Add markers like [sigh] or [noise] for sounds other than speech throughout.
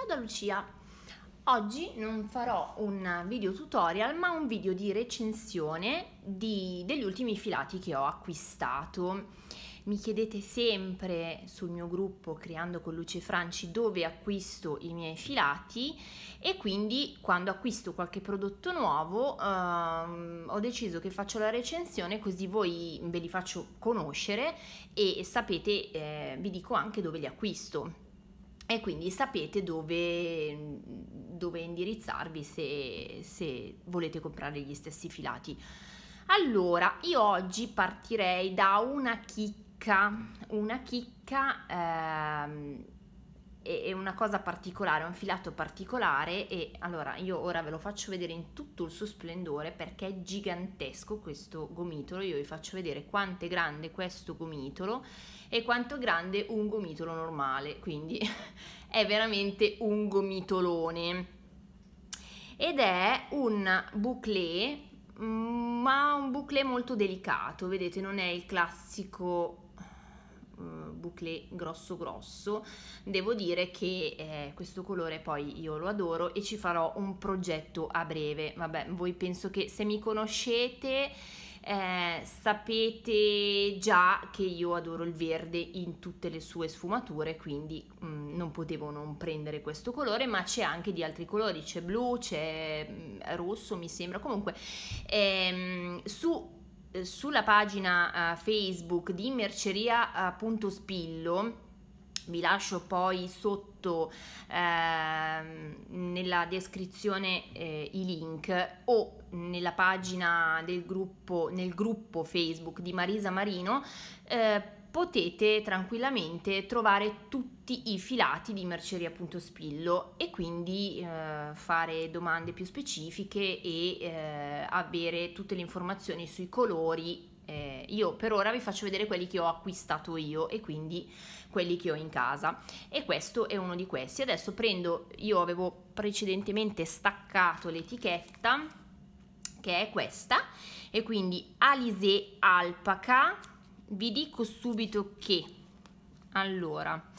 Ciao da Lucia! Oggi non farò un video tutorial ma un video di recensione di, degli ultimi filati che ho acquistato. Mi chiedete sempre sul mio gruppo Creando con Luce Franci dove acquisto i miei filati e quindi quando acquisto qualche prodotto nuovo ehm, ho deciso che faccio la recensione così voi ve li faccio conoscere e sapete, eh, vi dico anche dove li acquisto e quindi sapete dove, dove indirizzarvi se, se, volete comprare gli stessi filati. Allora, io oggi partirei da una chicca, una chicca ehm, una cosa particolare, un filato particolare e allora io ora ve lo faccio vedere in tutto il suo splendore perché è gigantesco questo gomitolo, io vi faccio vedere quanto è grande questo gomitolo e quanto grande un gomitolo normale, quindi [laughs] è veramente un gomitolone. Ed è un bouclé, mm, ma un bouclé molto delicato, vedete non è il classico eh, bouclé grosso grosso devo dire che eh, questo colore poi io lo adoro e ci farò un progetto a breve vabbè voi penso che se mi conoscete eh, sapete già che io adoro il verde in tutte le sue sfumature quindi mh, mm, non potevo non prendere questo colore ma c'è anche di altri colori c'è blu c'è mm, rosso mi sembra comunque ehm, su eh, sulla pagina eh, Facebook di merceria.spillo eh, vi lascio poi sotto eh, nella descrizione eh, i link o nella pagina del gruppo, nel gruppo Facebook di Marisa Marino eh, potete tranquillamente trovare tutti i filati di merceria.spillo e quindi eh, fare domande più specifiche e eh, avere tutte le informazioni sui colori. Eh, io per ora vi faccio vedere quelli che ho acquistato io e quindi quelli che ho in casa e questo è uno di questi. Adesso prendo, io avevo precedentemente staccato l'etichetta che è questa e quindi Alizé Alpaca vi dico subito che allora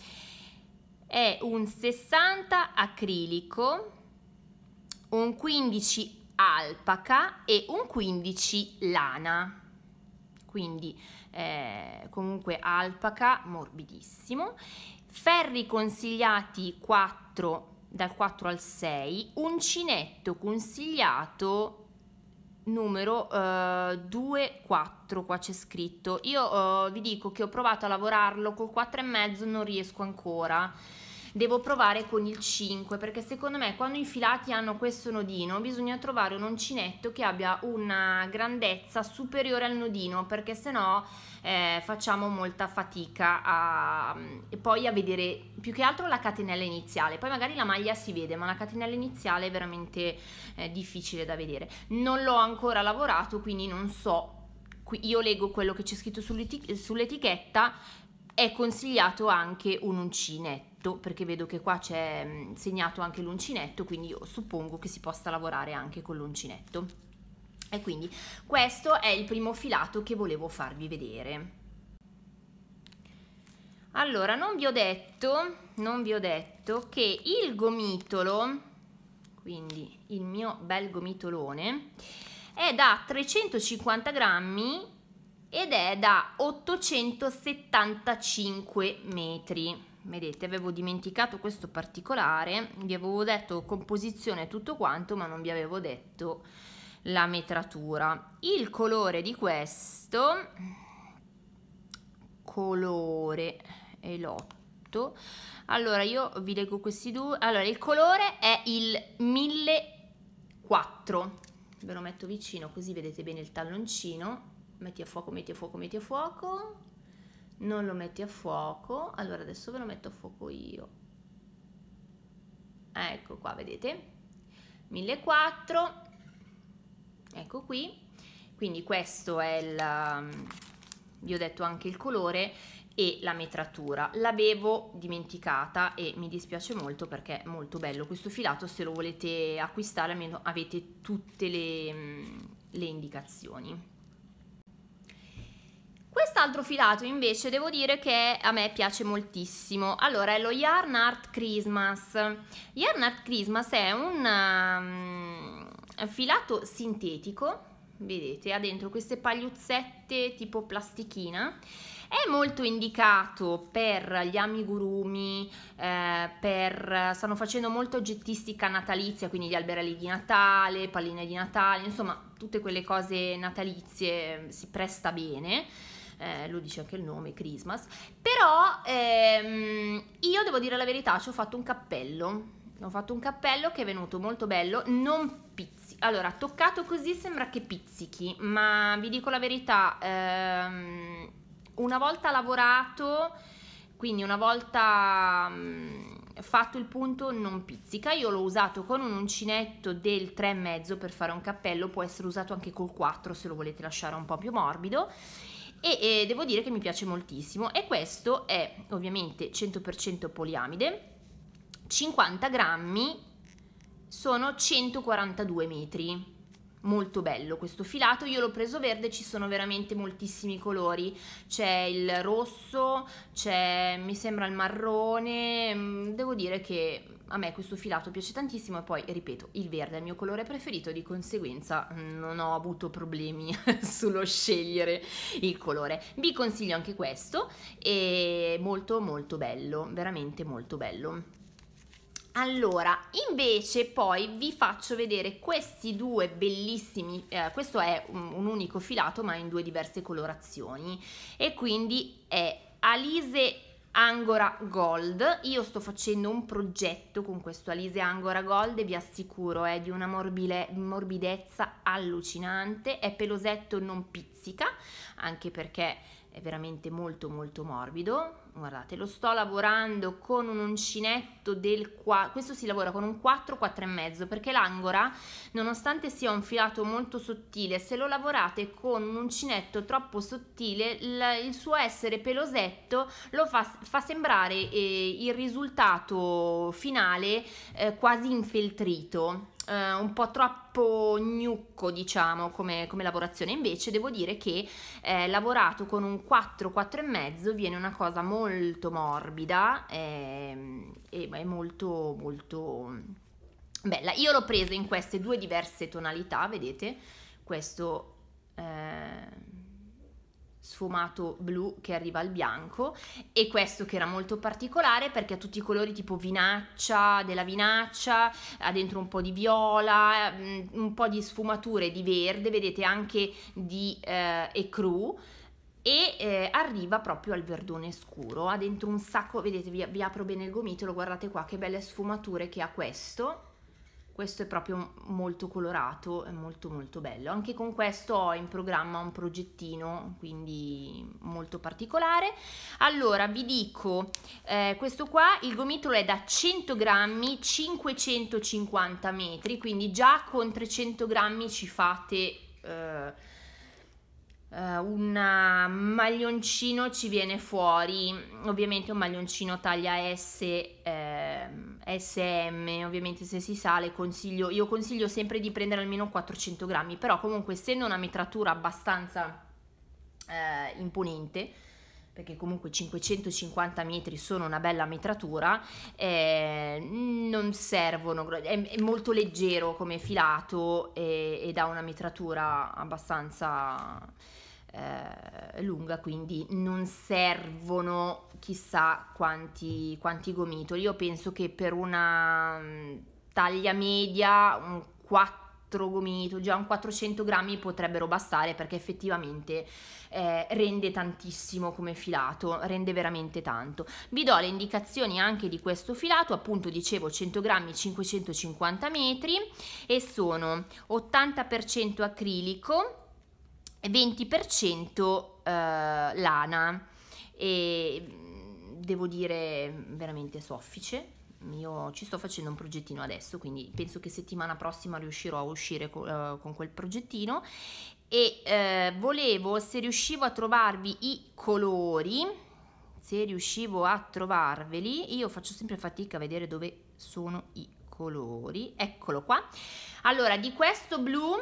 è un 60 acrilico un 15 alpaca e un 15 lana quindi eh, comunque alpaca morbidissimo ferri consigliati 4 dal 4 al 6 uncinetto consigliato numero uh, eh, 24 qua c'è scritto io uh, vi dico che ho provato a lavorarlo col e mezzo non riesco ancora devo provare con il 5 perché secondo me quando i filati hanno questo nodino bisogna trovare un uncinetto che abbia una grandezza superiore al nodino perché sennò eh, facciamo molta fatica a, poi a vedere più che altro la catenella iniziale poi magari la maglia si vede ma la catenella iniziale è veramente eh, difficile da vedere non l'ho ancora lavorato quindi non so io leggo quello che c'è scritto sull'etichetta è consigliato anche un uncinetto l'uncinetto perché vedo che qua c'è mm, segnato anche l'uncinetto quindi io suppongo che si possa lavorare anche con l'uncinetto e quindi questo è il primo filato che volevo farvi vedere allora non vi ho detto non vi ho detto che il gomitolo quindi il mio bel gomitolone è da 350 grammi ed è da 875 metri vedete avevo dimenticato questo particolare vi avevo detto composizione tutto quanto ma non vi avevo detto la metratura il colore di questo colore e l'otto allora io vi leggo questi due allora il colore è il 1004 ve lo metto vicino così vedete bene il talloncino metti a fuoco metti a fuoco metti a fuoco non lo metti a fuoco, allora adesso ve lo metto a fuoco io. Ecco qua, vedete? 1400, ecco qui. Quindi questo è il, um, vi ho detto anche il colore e la metratura. L'avevo dimenticata e mi dispiace molto perché è molto bello questo filato, se lo volete acquistare almeno avete tutte le, mm, le indicazioni. Quest'altro filato invece devo dire che a me piace moltissimo. Allora è lo Yarn Art Christmas. Yarn Art Christmas è un um, filato sintetico, vedete, ha dentro queste pagliuzzette tipo plastichina. È molto indicato per gli amigurumi, eh, per, stanno facendo molto oggettistica natalizia, quindi gli alberelli di Natale, palline di Natale, insomma tutte quelle cose natalizie si presta bene eh, lo dice anche il nome, Christmas, però ehm, io devo dire la verità, ci ho fatto un cappello, ho fatto un cappello che è venuto molto bello, non pizzi. Allora, toccato così sembra che pizzichi, ma vi dico la verità, ehm, una volta lavorato, quindi una volta mh, mm, fatto il punto non pizzica, io l'ho usato con un uncinetto del 3,5 per fare un cappello, può essere usato anche col 4 se lo volete lasciare un po' più morbido e eh, devo dire che mi piace moltissimo e questo è ovviamente 100% poliamide 50 grammi sono 142 metri molto bello questo filato io l'ho preso verde ci sono veramente moltissimi colori c'è il rosso c'è mi sembra il marrone mm, devo dire che a me questo filato piace tantissimo e poi ripeto il verde è il mio colore preferito di conseguenza mm, non ho avuto problemi [laughs] sullo scegliere il colore vi consiglio anche questo è molto molto bello veramente molto bello allora, invece poi vi faccio vedere questi due bellissimi, eh, questo è un, un, unico filato ma in due diverse colorazioni e quindi è Alise Angora Gold, io sto facendo un progetto con questo Alise Angora Gold e vi assicuro è di una morbide, morbidezza allucinante, è pelosetto non pizzica anche perché è veramente molto molto morbido guardate lo sto lavorando con un uncinetto del 4 questo si lavora con un 4 4 e mezzo perché l'angora nonostante sia un filato molto sottile se lo lavorate con un uncinetto troppo sottile il, suo essere pelosetto lo fa, fa sembrare eh, il risultato finale eh, quasi infeltrito eh, un po' troppo gnucco diciamo come, come lavorazione invece devo dire che eh, lavorato con un 4 4,5 viene una cosa molto morbida ehm, e, e molto molto bella io l'ho preso in queste due diverse tonalità vedete questo eh, sfumato blu che arriva al bianco e questo che era molto particolare perché ha tutti i colori tipo vinaccia, della vinaccia, ha dentro un po' di viola, mm, un po' di sfumature di verde, vedete anche di eh, ecru e eh, arriva proprio al verdone scuro, ha dentro un sacco, vedete vi, vi apro bene il gomitolo, guardate qua che belle sfumature che ha questo questo è proprio molto colorato e molto molto bello. Anche con questo ho in programma un progettino, quindi molto particolare. Allora, vi dico, eh, questo qua, il gomitolo è da 100 grammi, 550 metri, quindi già con 300 grammi ci fate... Eh, Uh, un eh, maglioncino ci viene fuori ovviamente un maglioncino taglia S eh, SM ovviamente se si sale consiglio io consiglio sempre di prendere almeno 400 grammi però comunque essendo una metratura abbastanza eh, imponente perché comunque 550 metri sono una bella metratura, eh, non servono, è, è, molto leggero come filato e, ed ha una metratura abbastanza eh, lunga, quindi non servono chissà quanti, quanti gomitoli. Io penso che per una mm, taglia media un 4 gomito, già un 400 grammi potrebbero bastare perché effettivamente eh, rende tantissimo come filato, rende veramente tanto. Vi do le indicazioni anche di questo filato, appunto dicevo 100 grammi 550 metri e sono 80% acrilico, 20% eh, lana e mm, devo dire veramente soffice io ci sto facendo un progettino adesso, quindi penso che settimana prossima riuscirò a uscire con, uh, eh, con quel progettino e eh, volevo se riuscivo a trovarvi i colori, se riuscivo a trovarveli, io faccio sempre fatica a vedere dove sono i colori, eccolo qua. Allora, di questo blu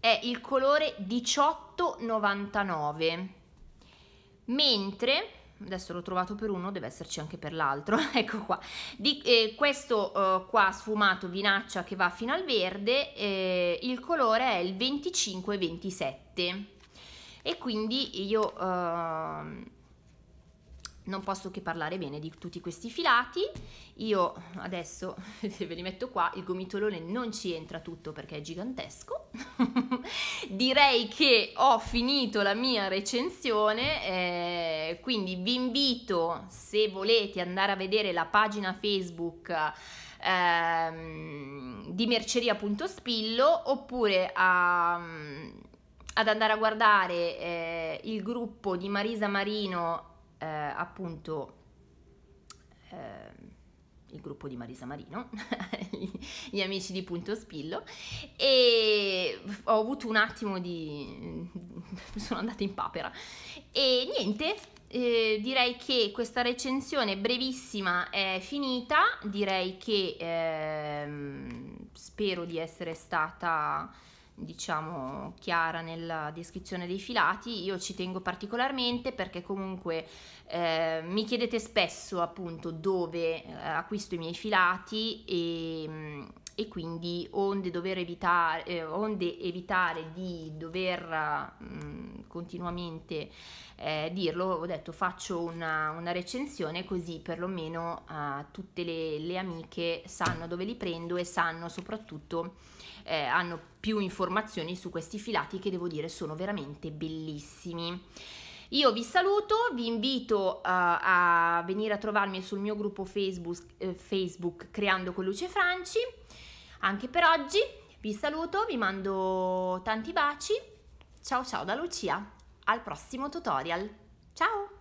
è il colore 1899, mentre adesso l'ho trovato per uno deve esserci anche per l'altro [laughs] ecco qua Di, eh, questo eh, qua sfumato vinaccia che va fino al verde eh, il colore è il 25 27 e quindi io ehm, non posso che parlare bene di tutti questi filati. Io adesso [laughs] ve li metto qua, il gomitolone non ci entra tutto perché è gigantesco. [laughs] Direi che ho finito la mia recensione, eh, quindi vi invito se volete andare a vedere la pagina Facebook ehm, di merceria.spillo oppure a mm, ad andare a guardare eh, il gruppo di Marisa Marino eh, appunto eh, il gruppo di Marisa Marino, [laughs] gli amici di Punto Spillo e ho avuto un attimo di... [laughs] sono andata in papera e niente, eh, direi che questa recensione brevissima è finita, direi che ehm, spero di essere stata diciamo chiara nella descrizione dei filati io ci tengo particolarmente perché comunque eh, mi chiedete spesso appunto dove eh, acquisto i miei filati e mm, e quindi onde, evitare, eh, onde evitare di dover mh, continuamente eh, dirlo, ho detto faccio una, una recensione così perlomeno eh, tutte le, le, amiche sanno dove li prendo e sanno soprattutto eh, hanno più informazioni su questi filati che devo dire sono veramente bellissimi. Io vi saluto, vi invito uh, a venire a trovarmi sul mio gruppo Facebook, eh, Facebook Creando con Luce Franci. Anche per oggi vi saluto, vi mando tanti baci. Ciao ciao da Lucia, al prossimo tutorial. Ciao!